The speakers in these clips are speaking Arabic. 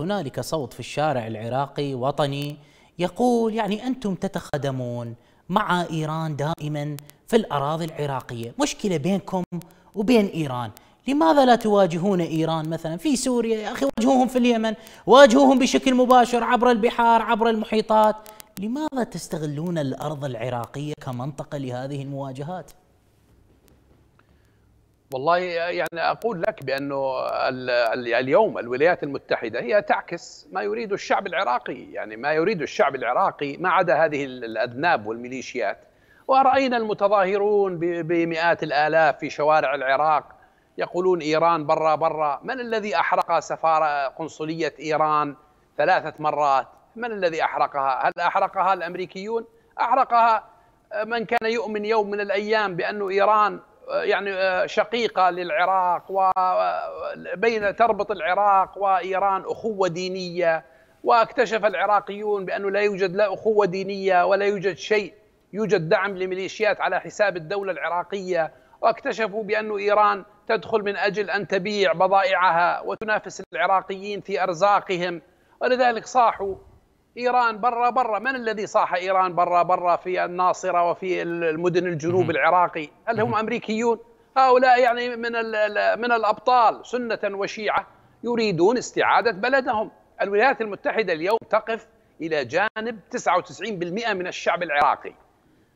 هنالك صوت في الشارع العراقي وطني يقول يعني انتم تتخدمون مع ايران دائما في الاراضي العراقيه، مشكله بينكم وبين ايران، لماذا لا تواجهون ايران مثلا في سوريا يا اخي واجهوهم في اليمن، واجهوهم بشكل مباشر عبر البحار، عبر المحيطات، لماذا تستغلون الارض العراقيه كمنطقه لهذه المواجهات؟ والله يعني اقول لك بانه اليوم الولايات المتحده هي تعكس ما يريد الشعب العراقي، يعني ما يريد الشعب العراقي ما عدا هذه الاذناب والميليشيات، وراينا المتظاهرون بمئات الالاف في شوارع العراق يقولون ايران برا برا، من الذي احرق سفاره قنصليه ايران ثلاثه مرات؟ من الذي احرقها؟ هل احرقها الامريكيون؟ احرقها من كان يؤمن يوم من الايام بانه ايران يعني آه، شقيقه للعراق وبين آه، تربط العراق وايران اخوه دينيه واكتشف العراقيون بانه لا يوجد لا اخوه دينيه ولا يوجد شيء يوجد دعم لميليشيات على حساب الدوله العراقيه واكتشفوا بانه إيران تدخل من أجل أن تبيع بضائعها وتنافس العراقيين في أرزاقهم ولذلك صاحوا ايران برا برا من الذي صاح ايران برا برا في الناصره وفي المدن الجنوب العراقي هل هم امريكيون هؤلاء يعني من من الابطال سنه وشيعه يريدون استعاده بلدهم الولايات المتحده اليوم تقف الى جانب 99% من الشعب العراقي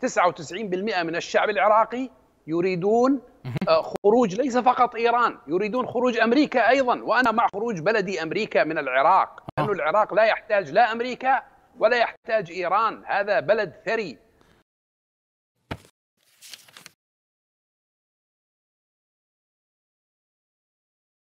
99% من الشعب العراقي يريدون آه، خروج ليس فقط ايران يريدون خروج امريكا ايضا وانا مع خروج بلدي امريكا من العراق لأن آه. العراق لا يحتاج لا امريكا ولا يحتاج ايران هذا بلد ثري